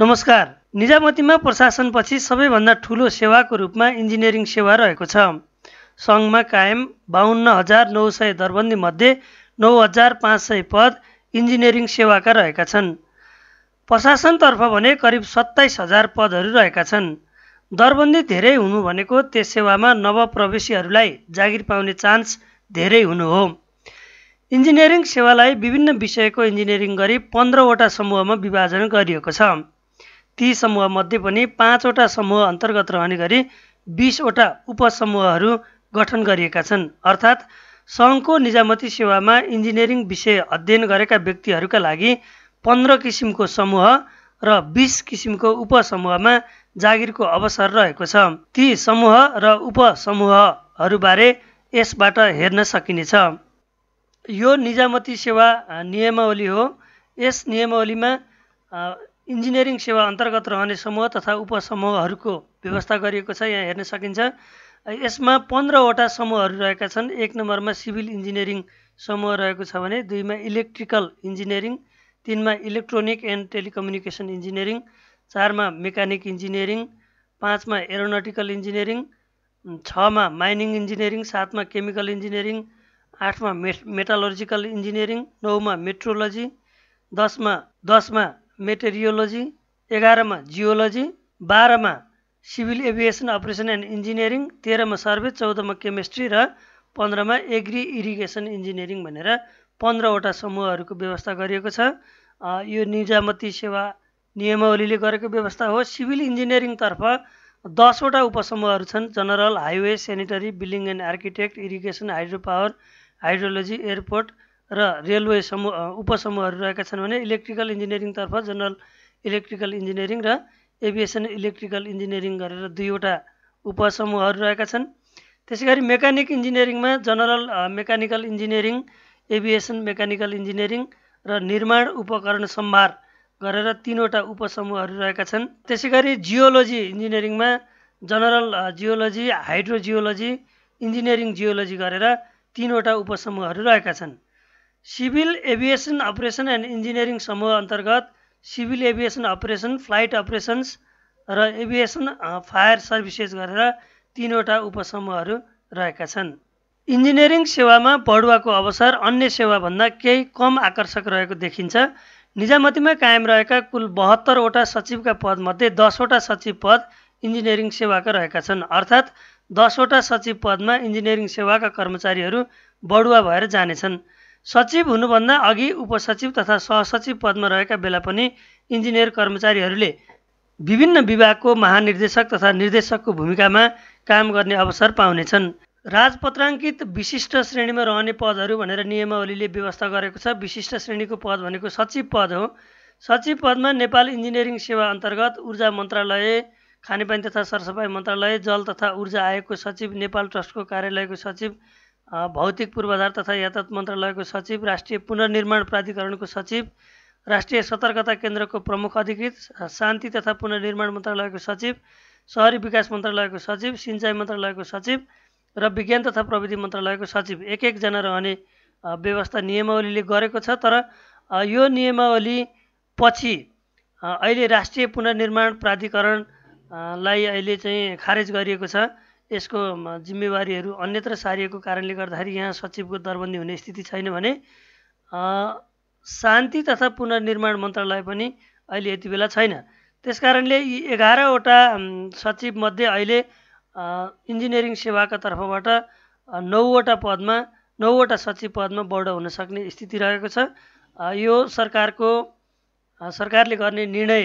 नमस्कार निजामतीमा प्रशासनपछि सबैभन्दा ठुलो सेवाको रूपमा इन्जिनियरिङ सेवा रहेको छ सङ्घमा कायम बाहन्न हजार नौ सय दरबन्दीमध्ये नौ हजार पाँच सय पद इन्जिनियरिङ सेवाका रहेका छन् प्रशासनतर्फ भने करिब सत्ताइस हजार पदहरू रहेका छन् दरबन्दी धेरै हुनु भनेको त्यस सेवामा नवप्रवेशीहरूलाई जागिर पाउने चान्स धेरै हुनु हो इन्जिनियरिङ सेवालाई विभिन्न विषयको इन्जिनियरिङ गरी पन्ध्रवटा समूहमा विभाजन गरिएको छ ती मध्ये पनि पाँचवटा समूह अन्तर्गत रहने गरी बिसवटा उपसमूहहरू गठन गरिएका छन् अर्थात् सङ्घको निजामती सेवामा इन्जिनियरिङ विषय अध्ययन गरेका व्यक्तिहरूका लागि पन्ध्र किसिमको समूह र बिस किसिमको उपसमूहमा जागिरको अवसर रहेको छ ती समूह र उपसमूहहरूबारे यसबाट हेर्न सकिनेछ यो निजामती सेवा नियमावली हो यस नियमावलीमा इन्जिनियरिङ सेवा अन्तर्गत रहने समूह तथा उपसमूहहरूको व्यवस्था गरिएको छ यहाँ हेर्न सकिन्छ यसमा पन्ध्रवटा समूहहरू रहेका छन् एक नम्बरमा सिभिल इन्जिनियरिङ समूह रहेको छ भने दुईमा इलेक्ट्रिकल इन्जिनियरिङ तिनमा इलेक्ट्रोनिक एन्ड टेलिकम्युनिकेसन इन्जिनियरिङ चारमा मेकानिक इन्जिनियरिङ पाँचमा एरोनोटिकल इन्जिनियरिङ छमा माइनिङ इन्जिनियरिङ सातमा केमिकल इन्जिनियरिङ आठमा मे मेटालोजिकल इन्जिनियरिङ नौमा मेट्रोलोजी दसमा दसमा मेटेरियोलोजी एघारमा जियोलोजी बाह्रमा civil aviation operation and engineering तेह्रमा सर्वे चौधमा केमिस्ट्री र पन्ध्रमा एग्री इरिगेसन इन्जिनियरिङ भनेर पन्ध्रवटा समूहहरूको व्यवस्था गरिएको छ यो निजामती सेवा नियमावलीले गरेको व्यवस्था हो सिभिल इन्जिनियरिङतर्फ दसवटा उपसमूहहरू छन् general highway sanitary building and architect irrigation hydro power hydrology airport र रेलवे समूह उपसमूहहरू रहेका छन् भने इलेक्ट्रिकल इन्जिनियरिङतर्फ जनरल इलेक्ट्रिकल इन्जिनियरिङ र एभिएसन इलेक्ट्रिकल इन्जिनियरिङ गरेर दुईवटा उपसमूहहरू रहेका छन् त्यसै गरी मेकानिक इन्जिनियरिङमा general mechanical engineering aviation mechanical engineering र निर्माण उपकरण सम्भार गरेर तिनवटा उपसमूहहरू रहेका छन् त्यसै गरी जियोलोजी इन्जिनियरिङमा general geology hydrogeology engineering geology गरेर तिनवटा उपसमूहहरू रहेका छन् civil aviation operation and engineering समूह अन्तर्गत civil aviation operation flight operations र एभिएसन फायर सर्भिसेस गरेर तिनवटा उपसमूहहरू रहेका छन् इन्जिनियरिङ सेवामा पढुवाको अवसर अन्य सेवाभन्दा केही कम आकर्षक रहेको देखिन्छ निजामतीमा कायम रहेका कुल बहत्तरवटा सचिवका पदमध्ये दसवटा सचिव पद इन्जिनियरिङ सेवाका रहेका छन् अर्थात् दसवटा सचिव पदमा इन्जिनियरिङ सेवाका कर्मचारीहरू बढुवा भएर जानेछन् सचिव हुनुभन्दा अघि उपसचिव तथा सहसचिव पदमा रहेका बेला पनि इन्जिनियर कर्मचारीहरूले विभिन्न विभागको महानिर्देशक तथा निर्देशकको भूमिकामा काम गर्ने अवसर पाउनेछन् राजपत्राङ्कित विशिष्ट श्रेणीमा रहने पदहरू भनेर नियमावलीले व्यवस्था गरेको छ विशिष्ट श्रेणीको पद भनेको सचिव पद हो सचिव पदमा नेपाल इन्जिनियरिङ सेवा अन्तर्गत ऊर्जा मन्त्रालय खानेपानी तथा सरसफाइ मन्त्रालय जल तथा ऊर्जा आयोगको सचिव नेपाल ट्रस्टको कार्यालयको सचिव भौतिक पूर्वाधार तथा यातायात मन्त्रालयको सचिव राष्ट्रिय पुनर्निर्माण प्राधिकरणको सचिव राष्ट्रिय सतर्कता केन्द्रको प्रमुख अधिकृत शान्ति तथा पुनर्निर्माण मन्त्रालयको सचिव सहरी विकास मन्त्रालयको सचिव सिँचाइ मन्त्रालयको सचिव र विज्ञान तथा प्रविधि मन्त्रालयको सचिव एक एकजना रहने व्यवस्था नियमावलीले गरेको छ तर यो नियमावली पछि अहिले राष्ट्रिय पुनर्निर्माण प्राधिकरणलाई अहिले चाहिँ खारेज गरिएको छ यसको जिम्मेवारीहरू अन्यत्र सारिएको कारणले गर्दाखेरि यहाँ सचिवको दरबन्दी हुने स्थिति छैन भने शान्ति तथा पुनर्निर्माण मन्त्रालय पनि अहिले यति बेला छैन त्यसकारणले यी एघारवटा सचिवमध्ये अहिले इन्जिनियरिङ सेवाका तर्फबाट नौवटा पदमा नौवटा सचिव पदमा बढ हुन सक्ने स्थिति रहेको छ यो सरकारको सरकारले गर्ने निर्णय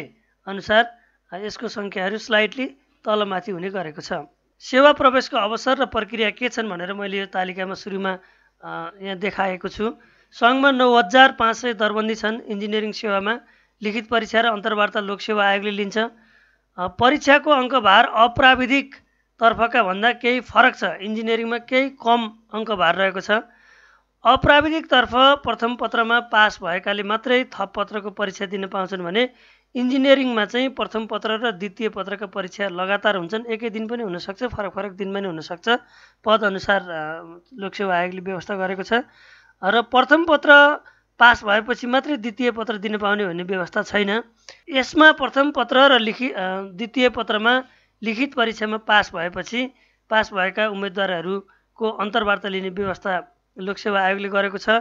अनुसार यसको सङ्ख्याहरू स्लाइटली तलमाथि हुने गरेको छ सेवा प्रवेशको अवसर र प्रक्रिया के छन् भनेर मैले यो तालिकामा सुरुमा यहाँ देखाएको छु सङ्घमा नौ हजार पाँच सय दरबन्दी छन् इन्जिनियरिङ सेवामा लिखित परीक्षा र अन्तर्वार्ता लोकसेवा आयोगले लिन्छ परीक्षाको अङ्कभार अप्राविधिक तर्फका भन्दा केही फरक छ इन्जिनियरिङमा केही कम अङ्कभार रहेको छ अप्राविधिकतर्फ प्रथम पत्रमा पास भएकाले मात्रै थप पत्रको परीक्षा दिन पाउँछन् भने इन्जिनियरिङमा चाहिँ प्रथम पत्र र द्वितीय पत्रका परीक्षा लगातार हुन्छन् एकै दिन पनि हुनसक्छ फरक फरक दिनमा पनि हुनसक्छ पदअनुसार लोकसेवा आयोगले व्यवस्था गरेको छ र प्रथम पत्र पास भएपछि मात्रै द्वितीय पत्र दिन पाउने भन्ने व्यवस्था छैन यसमा प्रथम पत्र र लिखित द्वितीय पत्रमा लिखित परीक्षामा पास भएपछि पास भएका उम्मेदवारहरूको अन्तर्वार्ता लिने व्यवस्था लोकसेवा आयोगले गरेको छ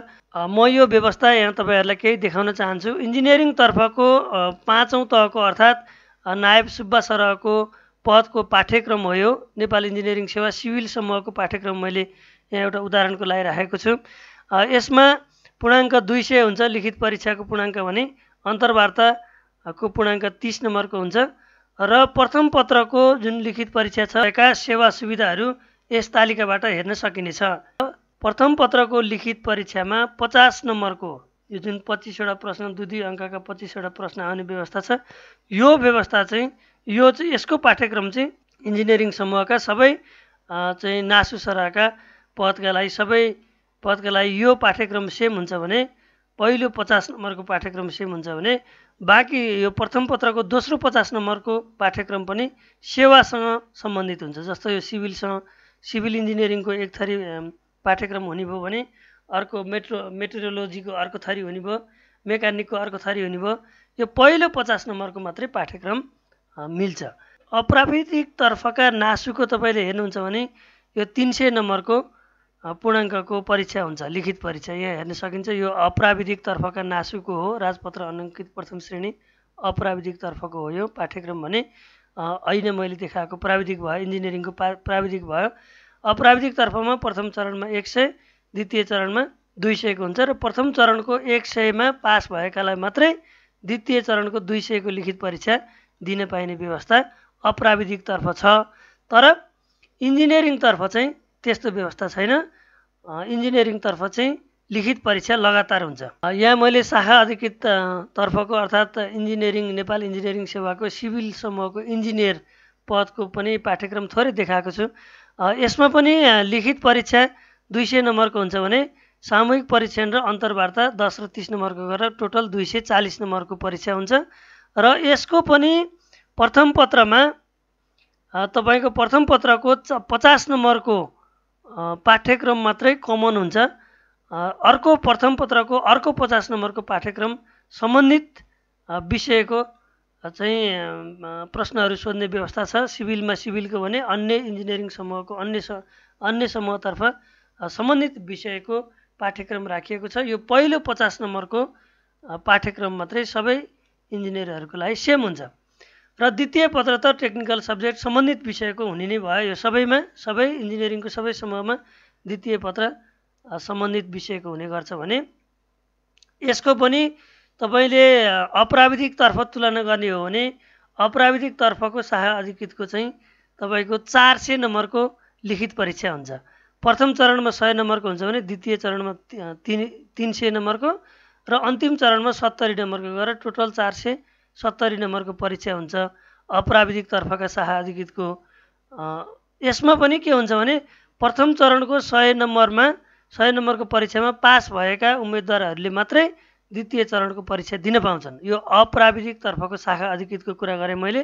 म यो व्यवस्था यहाँ तपाईँहरूलाई केही देखाउन चाहन्छु इन्जिनियरिङतर्फको पाँचौँ तहको अर्थात् नायब सुब्बा सरहको पदको पाठ्यक्रम हो यो नेपाल इन्जिनियरिङ सेवा सिभिल समूहको पाठ्यक्रम मैले यहाँ एउटा उदाहरणको लागि राखेको छु यसमा पूर्णाङ्क दुई सय हुन्छ लिखित परीक्षाको पूर्णाङ्क भने अन्तर्वार्ताको पूर्णाङ्क तिस नम्बरको हुन्छ र प्रथम पत्रको जुन लिखित परीक्षा छ सेवा सुविधाहरू यस तालिकाबाट हेर्न सकिनेछ प्रथम पत्रको लिखित परीक्षामा पचास नम्बरको यो जुन पच्चिसवटा प्रश्न दुई दुई अङ्कका पच्चिसवटा प्रश्न आउने व्यवस्था छ यो व्यवस्था चाहिँ यो चाहिँ यसको पाठ्यक्रम चाहिँ इन्जिनियरिङ समूहका सबै चाहिँ नासुसराका पदका लागि सबै पदका लागि यो पाठ्यक्रम सेम हुन्छ भने पहिलो पचास नम्बरको पाठ्यक्रम सेम हुन्छ भने बाँकी यो प्रथम पत्रको दोस्रो पचास नम्बरको पाठ्यक्रम पनि सेवासँग सम्बन्धित हुन्छ जस्तो यो सिभिलसँग सिभिल इन्जिनियरिङको एक थरी पाठ्यक्रम हुने भयो भने अर्को मेट्रो मेट्रोलोजीको अर्को थरी हुने भयो मेकानिकको अर्को थरी हुने भयो यो पहिलो पचास नम्बरको मात्रै पाठ्यक्रम मिल्छ अप्राविधिक तर्फका नासुको तपाईँले हेर्नुहुन्छ भने यो तिन सय नम्बरको पूर्णाङ्कको परीक्षा हुन्छ लिखित परीक्षा यहाँ हेर्न सकिन्छ यो अप्राविधिक तर्फका नासुको हो राजपत्र अनाङ्कित प्रथम श्रेणी अप्राविधिक तर्फको हो यो पाठ्यक्रम भने अहिले मैले देखाएको प्राविधिक भयो इन्जिनियरिङको प्रा प्राविधिक भयो अप्राविधिक तर्फमा प्रथम चरणमा एक सय द्वितीय चरणमा दुई सयको हुन्छ र प्रथम चरणको एक सयमा पास भएकालाई मात्रै द्वितीय चरणको दुई सयको लिखित परीक्षा दिन पाइने व्यवस्था अप्राविधिकतर्फ छ तर इन्जिनियरिङतर्फ चाहिँ त्यस्तो व्यवस्था छैन इन्जिनियरिङतर्फ चाहिँ लिखित परीक्षा लगातार हुन्छ यहाँ मैले शाखा अधिकृत तर्फको अर्थात् इन्जिनियरिङ नेपाल इन्जिनियरिङ सेवाको सिभिल समूहको इन्जिनियर पदको पनि पाठ्यक्रम थोरै देखाएको छु यसमा पनि लिखित परीक्षा दुई सय नम्बरको हुन्छ भने सामूहिक परीक्षण र अन्तर्वार्ता दस र तिस नम्बरको गरेर टोटल दुई सय चालिस नम्बरको परीक्षा हुन्छ र यसको पनि प्रथम पत्रमा तपाईँको प्रथम पत्रको पचास नम्बरको पाठ्यक्रम मात्रै कमन हुन्छ अर्को प्रथम पत्रको अर्को पचास नम्बरको पाठ्यक्रम सम्बन्धित विषयको चाहिँ प्रश्नहरू सोध्ने व्यवस्था छ सिभिलमा सिभिलको भने अन्य इन्जिनियरिङ समूहको अन्य स अन्य समूहतर्फ सम्बन्धित विषयको पाठ्यक्रम राखिएको छ यो पहिलो पचास नम्बरको पाठ्यक्रम मात्रै सबै इन्जिनियरहरूको लागि सेम हुन्छ र द्वितीय पत्र त टेक्निकल सब्जेक्ट सम्बन्धित विषयको हुने नै भयो यो सबैमा सबै इन्जिनियरिङको सबै समूहमा द्वितीय पत्र सम्बन्धित विषयको हुने गर्छ भने यसको पनि तपाईँले अप्राविधिकतर्फ तुलना गर्ने हो भने अप्राविधिकतर्फको शाखा अधिकृतको चाहिँ तपाईँको चार सय नम्बरको लिखित परीक्षा हुन्छ प्रथम चरणमा सय नम्बरको हुन्छ भने द्वितीय चरणमा तिन तिन सय नम्बरको र अन्तिम चरणमा सत्तरी नम्बरको गएर टोटल चार सय सत्तरी नम्बरको परीक्षा हुन्छ अप्राविधिकतर्फका शाखा अधिकृतको यसमा पनि के हुन्छ भने प्रथम चरणको सय नम्बरमा सय नम्बरको परीक्षामा पास भएका उम्मेदवारहरूले मात्रै द्वितीय चरणको परीक्षा दिन पाउँछन् यो अप्राविधिक तर्फको शाखा अधिकृतको कुरा गरेँ मैले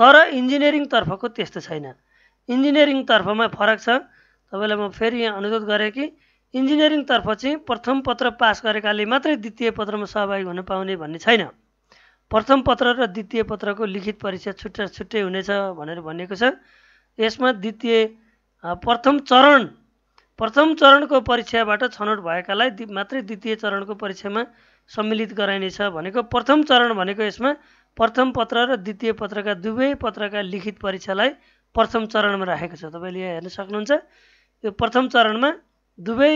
तर इन्जिनियरिङ तर्फको त्यस्तो छैन इन्जिनियरिङ तर्फमा फरक छ तपाईँलाई म फेरि यहाँ अनुरोध गरेँ कि इन्जिनियरिङ तर्फ चाहिँ प्रथम पत्र पास गरेकाले मात्रै द्वितीय पत्रमा सहभागी हुन पाउने भन्ने छैन प्रथम पत्र र द्वितीय पत्रको लिखित परीक्षा छुट्टा छुट्टै हुनेछ भनेर भनिएको छ यसमा द्वितीय प्रथम चरण प्रथम चरणको परीक्षाबाट छनौट भएकालाई मात्रै द्वितीय चरणको परीक्षामा सम्मिलित गराइनेछ भनेको प्रथम चरण भनेको यसमा प्रथम पत्र र द्वितीय पत्रका दुवै पत्रका लिखित परीक्षालाई प्रथम चरणमा राखेको छ तपाईँले यहाँ हेर्न सक्नुहुन्छ यो प्रथम चरणमा दुवै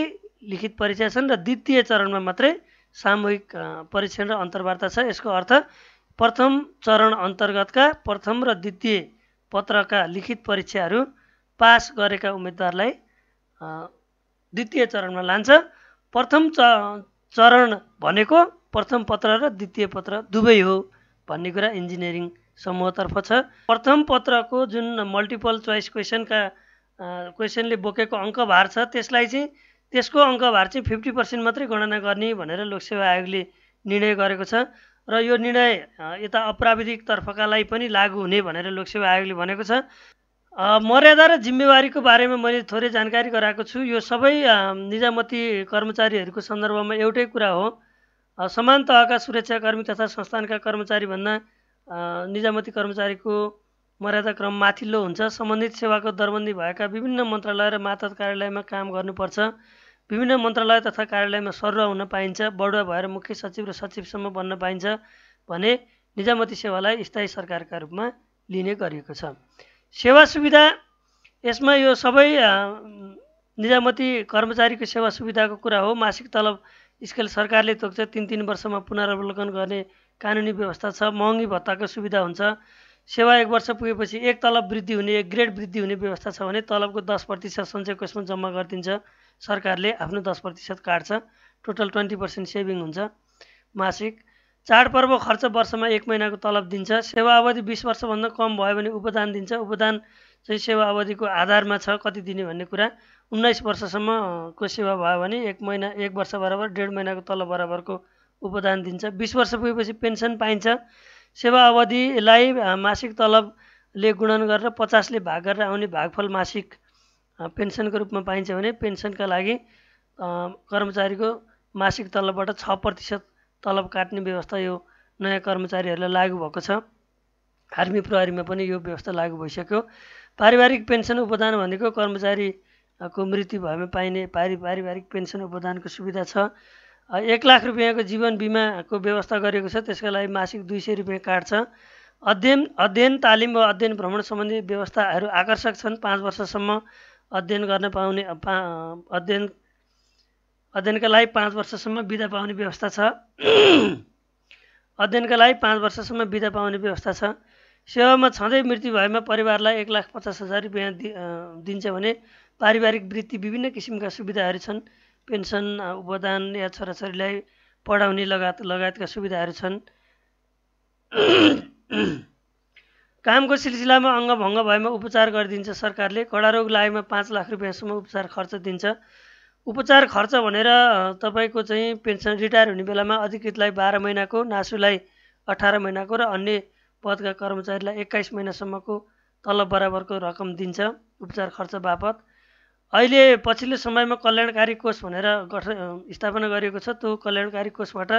लिखित परीक्षा छन् र द्वितीय चरणमा मात्रै सामूहिक परीक्षण र अन्तर्वार्ता छ यसको अर्थ प्रथम चरण अन्तर्गतका प्रथम र द्वितीय पत्रका लिखित परीक्षाहरू पास गरेका उम्मेदवारलाई द्वितीय चरणमा लान्छ प्रथम च चरण भनेको प्रथम पत्र र द्वितीय पत्र दुवै हो भन्ने कुरा इन्जिनियरिङ समूहतर्फ छ प्रथम पत्रको जुन मल्टिपल चोइस क्वेसनका क्वेसनले बोकेको अङ्कभार छ त्यसलाई चाहिँ त्यसको अङ्कभार चाहिँ फिफ्टी पर्सेन्ट मात्रै गणना गर्ने भनेर लोकसेवा आयोगले निर्णय गरेको छ र यो निर्णय यता अप्राविधिक लागि पनि लागू हुने भनेर लोकसेवा आयोगले भनेको छ मर्यादा र जिम्मेवारीको बारेमा मैले थोरै जानकारी गराएको छु यो सबै निजामती कर्मचारीहरूको सन्दर्भमा एउटै कुरा हो समान तहका सुरक्षाकर्मी तथा संस्थानका कर्मचारीभन्दा निजामती कर्मचारीको मर्यादा क्रम माथिल्लो हुन्छ सम्बन्धित सेवाको दरबन्दी भएका विभिन्न मन्त्रालय र मातहत कार्यालयमा काम गर्नुपर्छ विभिन्न मन्त्रालय तथा कार्यालयमा सरुवा हुन पाइन्छ बढुवा भएर मुख्य सचिव र सचिवसम्म बन्न पाइन्छ भने निजामती सेवालाई स्थायी सरकारका रूपमा लिने गरिएको छ सेवा सुविधा यसमा यो सबै निजामती कर्मचारीको सेवा सुविधाको कुरा हो मासिक तलब स्केल सरकारले तोक्छ तिन तिन वर्षमा पुनरावलोकन गर्ने कानुनी व्यवस्था छ महँगी भत्ताको सुविधा हुन्छ सेवा एक वर्ष पुगेपछि एक तलब वृद्धि हुने एक ग्रेड वृद्धि हुने व्यवस्था छ भने तलबको दस प्रतिशत सञ्चय कोषमा जम्मा गरिदिन्छ सरकारले आफ्नो दस प्रतिशत काट्छ टोटल ट्वेन्टी पर्सेन्ट सेभिङ हुन्छ मासिक चाडपर्व खर्च वर्षमा एक महिनाको तलब दिन्छ सेवा अवधि बिस वर्षभन्दा कम भयो भने उपदान दिन्छ उपदान चाहिँ सेवा अवधिको आधारमा छ कति दिने भन्ने कुरा उन्नाइस वर्षसम्मको सेवा भयो भने एक महिना एक वर्ष बराबर डेढ महिनाको तलब बराबरको उपदान दिन्छ बिस वर्ष पुगेपछि पेन्सन पाइन्छ सेवा अवधिलाई मासिक तलबले गुणन गरेर पचासले भाग गरेर आउने भागफल मासिक पेन्सनको रूपमा पाइन्छ भने पेन्सनका लागि कर्मचारीको मासिक तलबबाट छ प्रतिशत तलब काट्ने व्यवस्था यो नयाँ कर्मचारीहरूलाई लागू भएको छ आर्मी प्रहरीमा पनि यो व्यवस्था लागू भइसक्यो पारिवारिक पेन्सन उपदान भनेको कर्मचारीको मृत्यु भएमा पाइने पारि पारिवारिक पेन्सन उपदानको सुविधा छ एक लाख रुपियाँको जीवन बिमाको व्यवस्था गरेको छ त्यसका लागि मासिक दुई सय रुपियाँ काट्छ अध्ययन अध्ययन तालिम वा अध्ययन भ्रमण सम्बन्धी व्यवस्थाहरू आकर्षक छन् पाँच वर्षसम्म अध्ययन गर्न पाउने पा अध्ययन अध्ययनका लागि पाँच वर्षसम्म विदा पाउने व्यवस्था छ अध्ययनका लागि पाँच वर्षसम्म विदा पाउने व्यवस्था छ सेवामा छँदै मृत्यु भएमा परिवारलाई एक लाख पचास हजार रुपियाँ दिन्छ भने पारिवारिक वृत्ति विभिन्न किसिमका सुविधाहरू छन् पेन्सन उपदान या छोराछोरीलाई पढाउने लगायत लगायतका सुविधाहरू छन् कामको सिलसिलामा अङ्गभङ्ग भएमा उपचार गरिदिन्छ सरकारले कडा रोग लागेमा पाँच लाख रुपियाँसम्म उपचार खर्च दिन्छ उपचार खर्च भनेर तपाईँको चाहिँ पेन्सन रिटायर हुने बेलामा अधिकृतलाई बाह्र महिनाको नासुलाई अठार महिनाको र अन्य पदका कर्मचारीलाई एक्काइस महिनासम्मको तलब बराबरको रकम दिन्छ उपचार खर्च बापत अहिले पछिल्लो समयमा कल्याणकारी कोष भनेर गठ स्थापना गरिएको छ त्यो कल्याणकारी कोषबाट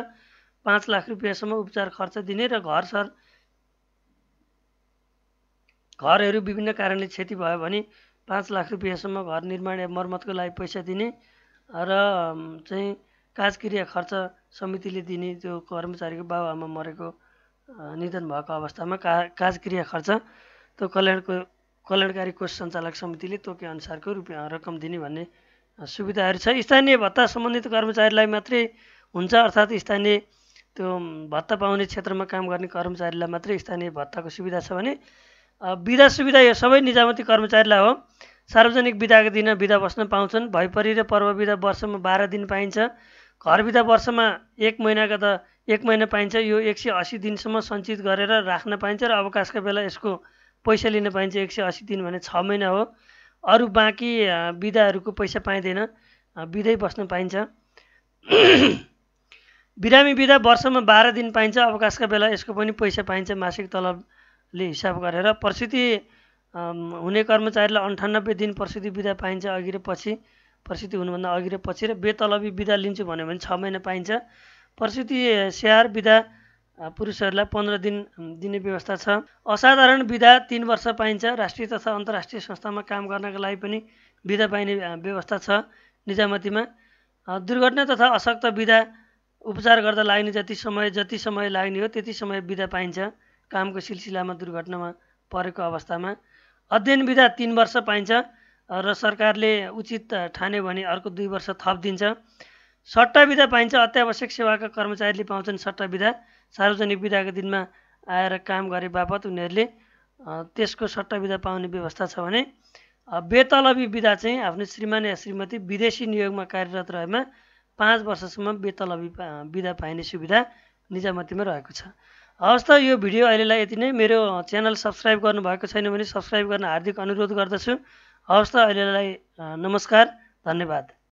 पाँच लाख रुपियाँसम्म उपचार खर्च दिने र घर सर घरहरू विभिन्न कारणले क्षति भयो भने पाँच लाख रुपियाँसम्म घर निर्माण या मर्मतको लागि पैसा दिने र चाहिँ काजक्रिया खर्च समितिले दिने त्यो कर्मचारीको बाबुआमा मरेको निधन भएको अवस्थामा का काजक्रिया खर्च त्यो कल्याणको कल्याणकारी कोष सञ्चालक समितिले तोके अनुसारको रुपियाँ रकम दिने भन्ने सुविधाहरू छ स्थानीय भत्ता सम्बन्धित कर्मचारीलाई मात्रै हुन्छ अर्थात् स्थानीय त्यो भत्ता पाउने क्षेत्रमा काम गर्ने कर्मचारीलाई मात्रै स्थानीय भत्ताको सुविधा छ भने विधा सुविधा यो सबै निजामती कर्मचारीलाई हो सार्वजनिक बिदाको दिन बिदा बस्न पाउँछन् भैपरि र पर्व बिदा वर्षमा बाह्र दिन पाइन्छ घर बिदा वर्षमा एक महिनाको त एक महिना पाइन्छ यो एक सय असी दिनसम्म सञ्चित गरेर राख्न पाइन्छ र अवकाशको बेला यसको पैसा लिन पाइन्छ एक सय असी दिन भने छ महिना हो अरू बाँकी बिदाहरूको पैसा पाइँदैन बिदै बस्न पाइन्छ बिरामी बिदा वर्षमा बाह्र दिन पाइन्छ अवकाशका बेला यसको पनि पैसा पाइन्छ मासिक तलबले हिसाब गरेर प्रसुति हुने कर्मचारीलाई अन्ठानब्बे दिन प्रसिद्धि विदा पाइन्छ अघि र पछि प्रसिद्धि हुनुभन्दा अघि र पछि र बेतलबी विदा लिन्छु भन्यो भने छ महिना पाइन्छ प्रसिद्धि स्याहार विदा पुरुषहरूलाई पन्ध्र दिन दिने व्यवस्था छ असाधारण विधा तिन वर्ष पाइन्छ राष्ट्रिय तथा अन्तर्राष्ट्रिय संस्थामा काम गर्नका लागि पनि विधा पाइने व्यवस्था छ निजामतीमा दुर्घटना तथा अशक्त विधा उपचार गर्दा लाग्ने जति समय जति समय लाग्ने हो त्यति समय विधा पाइन्छ कामको सिलसिलामा दुर्घटनामा परेको अवस्थामा अध्ययन विधा तिन वर्ष पाइन्छ र सरकारले उचित ठान्यो भने अर्को दुई वर्ष थप दिन्छ सट्टा विधा पाइन्छ अत्यावश्यक सेवाका कर्मचारीले पाउँछन् सट्टा विधा सार्वजनिक विधाको दिनमा आएर काम गरे बापत उनीहरूले त्यसको सट्टा विधा पाउने व्यवस्था छ भने बेतलबी विधा चाहिँ आफ्नो श्रीमान या श्रीमती विदेशी नियोगमा कार्यरत रहेमा पाँच वर्षसम्म बेतलबी विधा पाइने सुविधा निजामतीमा रहेको छ हवस् त यो भिडियो अहिलेलाई यति नै मेरो च्यानल सब्सक्राइब गर्नुभएको छैन भने सब्सक्राइब गर्न हार्दिक अनुरोध गर्दछु हवस् त अहिलेलाई नमस्कार धन्यवाद